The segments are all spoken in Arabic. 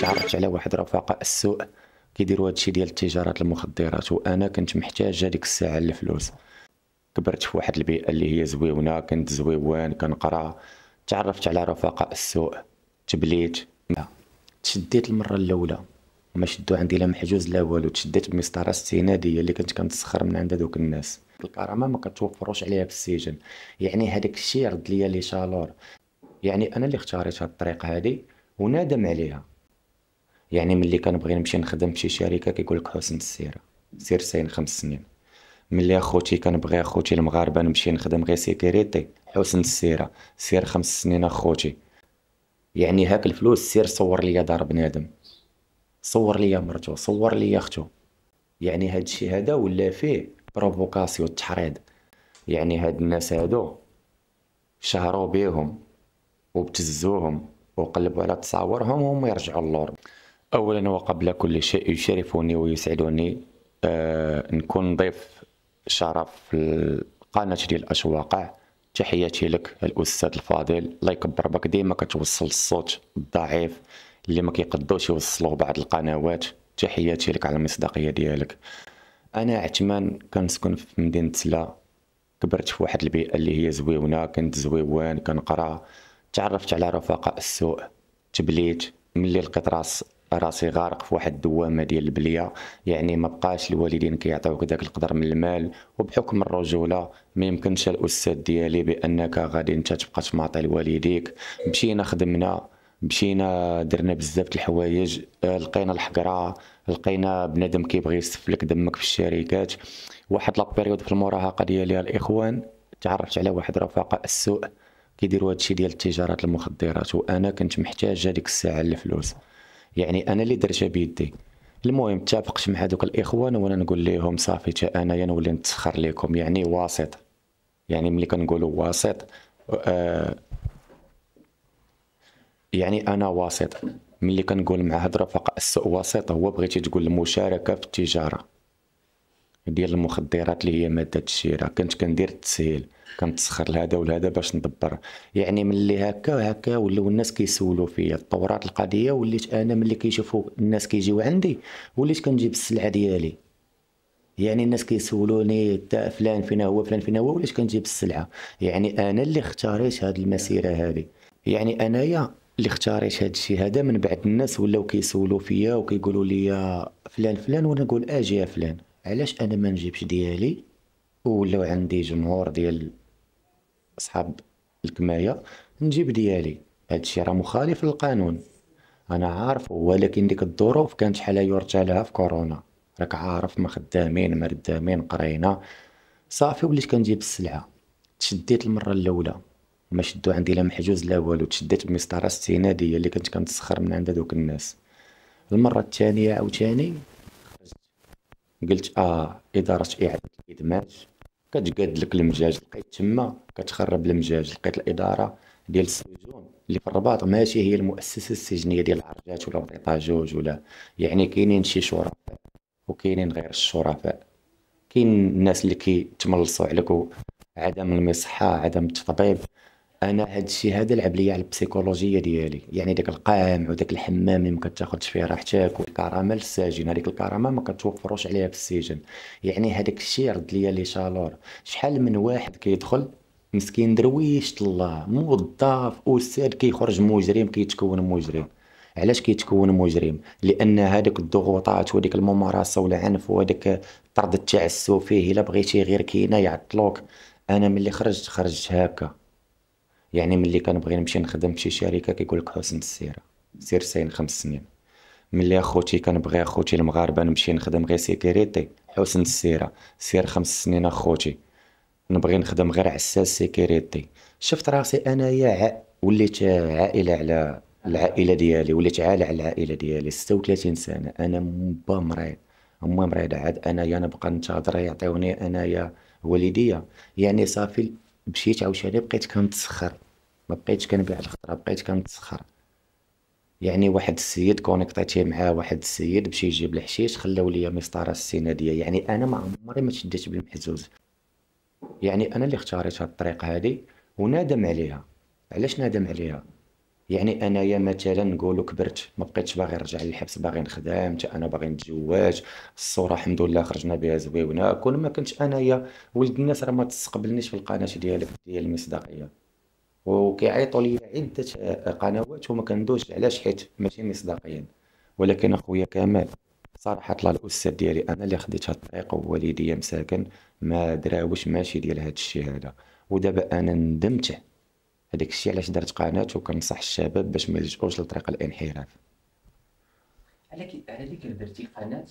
تعرفت على واحد رفاقة السوء كيديروا هادشي ديال تجارة المخدرات وانا كنت محتاج هذيك الساعة الفلوس كبرت في واحد البيئة اللي هي زويونة كنت زويوان كنقرا تعرفت على رفاقة السوء تبليت تشديت المرة الأولى وما شدو عندي لا محجوز لا والو تشديت بمسطرة استنادية اللي كنت كنتسخر من عند دوك الناس الكرامة ما كتوفروش عليها في السجن يعني هذاك الشيء رد ليا لي شالور يعني انا اللي اختاريت هاد الطريق هادي ونادم عليها يعني ملي كنبغي نمشي نخدم في شي شركه كيقول لك حسن السيره سير ساين خمس سنين ملي اخوتي كنبغي اخوتي المغاربه نمشي نخدم غير سيكيريتي حسن السيره سير خمس سنين اخوتي يعني هاك الفلوس سير صور ليا دار بنادم صور ليا مرتو صور ليا اختو يعني هاد الشيء هذا ولا فيه بروفوكاسيون تحريض يعني هاد الناس هادو شهروا بيهم وابتزوهم وقلبوا على تصاورهم وهم يرجعوا اللور اولا وقبل كل شيء يشرفني ويسعدني أه نكون ضيف شرف القناه ديال الاشواق تحياتي لك الاستاذ الفاضل الله يكبر بك ديما كتوصل الصوت الضعيف اللي ما كيقدوش يوصلوه بعض القنوات تحياتي لك على المصداقيه ديالك انا عثمان كنسكن في مدينه سلا كبرت في واحد البيئه اللي هي زويونه كنت زويوان كنقرا تعرفت على رفقاء السوء تبليت ملي لقيت راس راسي غارق في واحد الدوامه ديال البليه يعني ما بقاش الوالدين كيعطيوك داك القدر من المال وبحكم الرجوله ما يمكنش الاستاذ ديالي بانك غادي انت تبقى تماطي لوالديك مشينا خدمنا مشينا درنا بزاف الحوايج آه، لقينا الحقره لقينا بنادم كيبغي يسفلك دمك في الشركات واحد لابيريود في المراهقه ديالي الاخوان تعرفت على واحد رفقاء السوء كيديروا هادشي ديال تجاره المخدرات وانا كنت محتاج هذيك الساعه الفلوس يعني انا اللي درتها بيدي المهم اتفقت مع هذوك الاخوان وانا نقول لهم صافي تا انايا نولي نتسخر لكم يعني واسط يعني ملي كنقولوا واسط آه، يعني انا واسط ملي كنقول مع هاد الرفقاء السوء واسط هو بغيتي تقول المشاركه في التجاره ديال المخدرات اللي هي ماده الشراء كنت كندير التسهيل كنتسخر لهذا ولهذا باش ندبر يعني ملي هكا هكا ولاو الناس كيسولوا فيا الطورات القضيه وليت انا ملي كيشوفوا الناس كيجيو عندي وليت كنجيب السلعه ديالي يعني الناس كيسولوني تا فلان فينا هو فلان فينا هو وليت كنجيب السلعه يعني انا اللي اختاريت هذه المسيره هذه يعني انايا اللي اختاريت هذا الشيء هذا من بعد الناس ولاو كيسولوا فيا وكيقولوا لي فلان فلان وانا نقول اجي يا فلان علاش انا ما نجيبش ديالي ولاو عندي جمهور ديال اصحاب الكمايه نجيب ديالي هادشي راه مخالف للقانون انا عارف ولكن ديك الظروف كانت شحال يرجى لها في كورونا راك عارف ما خدامين ردامين قرينا صافي وليت كنجيب السلعه تشديت المره الاولى ما شدو عندي لا محجوز لا والو تشديت بمسطره استناديه اللي كنت كنتسخر من عند دوك الناس المره الثانيه عاوتاني قلت اه اداره اعاده الادماج كتقاد لك المجاج لقيت تما كتخرب المجاج لقيت الاداره ديال السجون اللي في الرباط ماشي هي المؤسسه السجنيه ديال العرجات ولا بطيطه جوج ولا يعني كاينين شي شرفاء وكاينين غير الشرفاء كاين الناس اللي كيتملصوا عليك عدم المصحه عدم التطبيب انا هاد الشيء هذا لعب لي على البسيكولوجيه ديالي يعني داك القامع وداك الحمام اللي ما كتاخذش فيه راحتك والكرامه للساجين هذيك الكرامه ما كتوفروش عليها في السجن يعني هذاك الشيء رد ليا لي شالور شحال من واحد كيدخل مسكين درويش الله موظف استاذ كيخرج مجرم كيتكون مجرم علاش كيتكون مجرم لان هذيك الضغوطات وهذيك الممارسه والعنف وهذاك طرد التعسف فيه الا بغيتي غير كاينه يعطلوك انا ملي خرجت خرجت هكا يعني ملي كنبغي نمشي نخدم فشي شركه كيقول لك حسن السيره سير ساين خمس سنين ملي اخوتي كنبغي اخوتي المغاربه نمشي نخدم غير سيكيريتي حسن السيره سير خمس سنين اخوتي نبغي نخدم غير عساس سيكيريتي شفت راسي انايا ع... وليت عائله على العائله ديالي وليت عالة على العائله ديالي 36 سنه انا با مريض هما مريض عاد انايا نبقى ننتظر يعطيوني انايا والديا يعني صافي مشيت عاوتاني بقيت كنتسخر ما بقيتش كنبيع الخضره بقيت كنتسخر يعني واحد السيد كونيكطيتي معاه واحد السيد باش يجيب الحشيش خلاو ليا مسطره ديالي يعني انا ما عمري ما شديت بالمحزوز يعني انا اللي اختاريت هاد الطريق هادي ونادم عليها علاش نادم عليها يعني انايا مثلا نقولوا كبرت ما بقيتش باغي نرجع للحبس باغي نخدم حتى انا باغي نتزوج الصوره الحمد لله خرجنا بها زويونه كون ما كنتش انايا ولد الناس راه ما تستقبلنيش في القناه ديالك ديال المصداقيه وكيعيطوا لي عده قنوات وما كندوش علاش حيت ماشي مصداقيا ولكن اخويا كمال صراحه طلع الاستاذ ديالي انا اللي خديت هاد الطريق ووالديا مساكن ما دراوش ماشي ديال هاد الشيء هذا ودابا انا ندمت هذاك الشيء علاش درت قناه وكنصح الشباب باش ما يلجؤوش لطريق الانحراف على كي على درتي قناه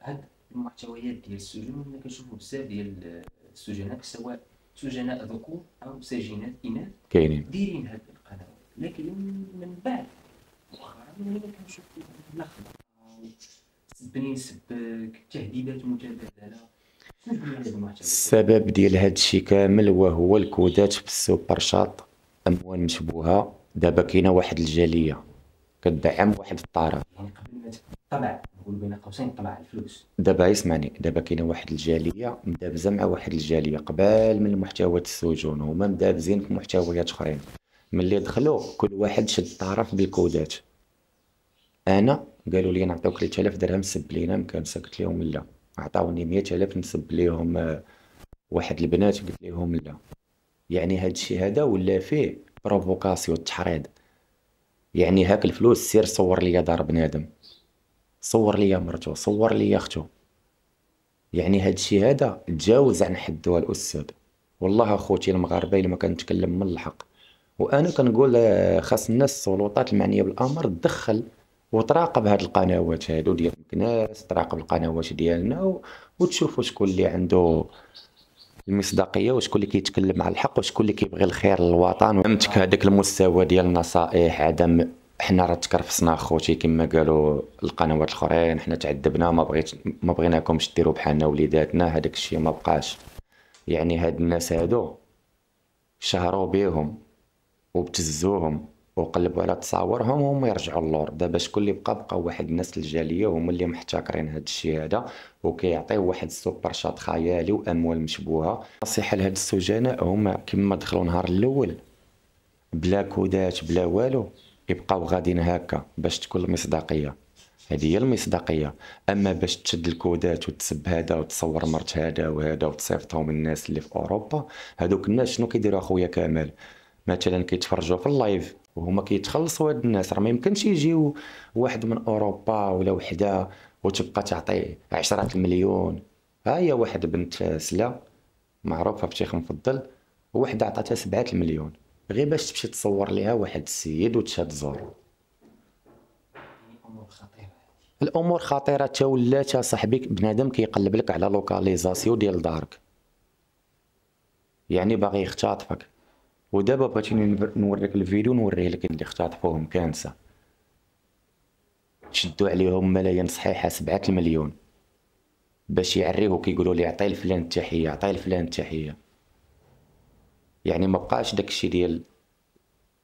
هاد المحتويات ديال السجون كنشوفو بزاف ديال السجناء سواء سجناء ذكور او سجينات اناث كاينين دايرين هذه القنوات لكن من بعد مؤخرا ولينا كنشوف اللخبطه سبني سبك تهديدات متبادله السبب ديال هذا الشيء كامل وهو الكودات في السوبر شاط اموال مشبوهه دابا كاينه واحد الجاليه كدعم واحد الطرف طبع نقول بين قوسين طبع الفلوس دابا اسمعني دابا كاينه واحد الجاليه مدابزه مع واحد الجاليه قبال من المحتوى السجون هما مدابزين في محتويات اخرين ملي دخلوا كل واحد شد طرف بالكودات انا قالوا لي نعطيوك 3000 درهم سب لينا مكان سكت لهم لا عطاوني 100000 نسب ليهم آه، واحد البنات قلت لهم لا يعني هاد الشيء هذا ولا فيه بروفوكاسيون تحريض يعني هاك الفلوس سير صور لي دار بنادم صور لي مرته صور لي اخته يعني هاد الشيء هذا تجاوز عن حدو الاستاذ والله اخوتي المغاربه الا ما كنتكلم من الحق وانا كنقول آه، خاص الناس السلطات المعنيه بالامر تدخل وتراقب هاد القنوات هادو ديال مكناس تراقب القنوات ديالنا وتشوف شكون اللي عنده المصداقيه وشكون اللي كيتكلم على الحق وشكون اللي كيبغي الخير للوطن فهمتك هذاك المستوى ديال النصائح عدم حنا راه تكرفصنا خوتي كما قالوا القنوات الاخرين حنا تعذبنا ما بغيت ما بغيناكمش ديروا بحالنا وليداتنا هذاك الشيء ما بقاش يعني هاد الناس هادو شهروا بيهم وبتزوهم وقلبوا على تصاورهم وهم يرجعوا للور دابا شكون اللي بقى بقى واحد الناس الجاليه هما اللي محتكرين هاد الشيء هذا وكيعطيو واحد السوبر شاط خيالي واموال مشبوهه نصيحه لهاد السجناء هما كما دخلوا نهار الاول بلا كودات بلا والو يبقاو غاديين هكا باش تكون المصداقيه هذه هي المصداقيه اما باش تشد الكودات وتسب هذا وتصور مرت هذا وهذا وتصيفطهم الناس اللي في اوروبا هذوك الناس شنو كيديروا اخويا كامل مثلا كيتفرجوا في اللايف وهما كيتخلصوا هاد الناس راه ما يمكنش يجيو واحد من اوروبا ولا وحده وتبقى تعطيه عشرة المليون ها هي واحد بنت سلا معروفه بشيخ مفضل وحده عطاتها سبعة المليون غير باش تمشي تصور ليها واحد السيد وتشاد زورو الامور خطيره تا ولات صاحبي بنادم كيقلب لك على لوكاليزاسيون ديال دارك يعني باغي يختطفك ودابا بغيتيني نوريك الفيديو نوريه لك اللي اختطفوهم كانسا شدوا عليهم ملايين صحيحه سبعة المليون باش يعريوه كيقولوا لي عطي لفلان التحيه عطي لفلان التحيه يعني ما بقاش داك الشيء ديال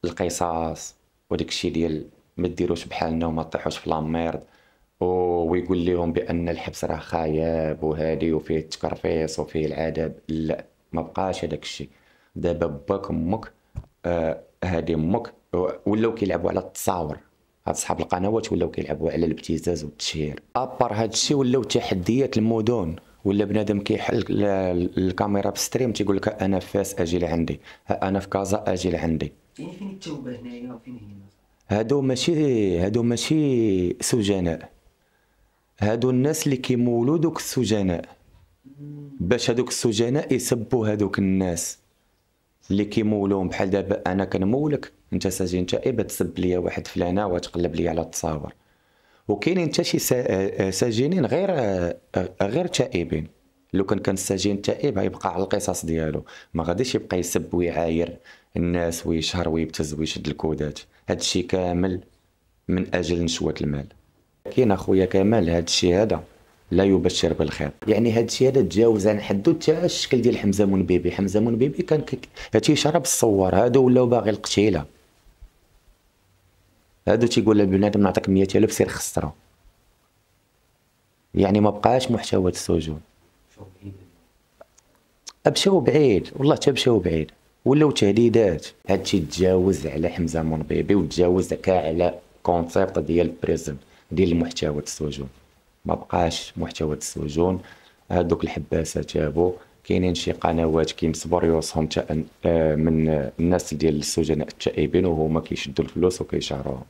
القصاص وداك الشيء ديال ما ديروش بحالنا وما طيحوش في لاميرد ويقول لهم بان الحبس راه خايب وهادي وفيه التكرفيص وفيه العذاب لا ما بقاش هذاك الشيء دابا باك امك آه، هادي امك ولاو كيلعبوا على التصاور هاد صحاب القنوات ولاو كيلعبوا على الابتزاز والتشهير ابار هاد الشيء ولاو تحديات المدن ولا بنادم كيحل الكاميرا بستريم تيقول لك انا في فاس اجي لعندي انا في كازا اجي لعندي يعني فين التوبه هنايا وفين هادو ماشي هادو ماشي سجناء هادو الناس اللي كيمولوا دوك السجناء باش هادوك السجناء يسبوا هادوك الناس اللي كيمولوهم بحال دابا انا كنمولك انت انت تائب تسب ليا واحد فلانه وتقلب ليا على التصاور وكاينين حتى شي آه، آه، سجينين غير آه، غير تائبين لو كان كان السجين تائب غيبقى على القصص ديالو ما غاديش يبقى يسب ويعاير الناس ويشهر ويبتز ويشد الكودات هادشي كامل من اجل نشوه المال كاين اخويا كمال هادشي هذا لا يبشر بالخير يعني هادشي هذا تجاوز عن حدو حتى الشكل ديال حمزه منبيبي حمزه منبيبي كان تيشرب الصور هادو ولاو باغي القتيله هادو تيقول للبنادم نعطيك 100000 سير خسره يعني ما بقاش محتوى السجون بشاو بعيد والله حتى بشاو بعيد ولاو تهديدات هادشي تجاوز على حمزه منبيبي وتجاوز كاع على كونسيبت ديال بريزن ديال المحتوى السجون ما بقاش محتوى السجون هادوك الحباسه تابو كاينين شي قنوات كيمصبر يوصهم تا آه، من الناس ديال السجناء التائبين وهما كيشدوا الفلوس وكيشهروهم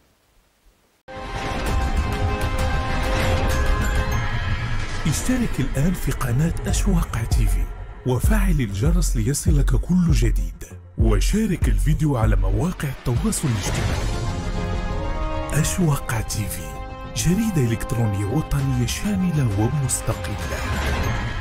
اشترك الآن في قناة أشواق تيفي وفعل الجرس ليصلك كل جديد وشارك الفيديو على مواقع التواصل الاجتماعي أشواق تيفي جريدة إلكترونية وطنية شاملة ومستقلة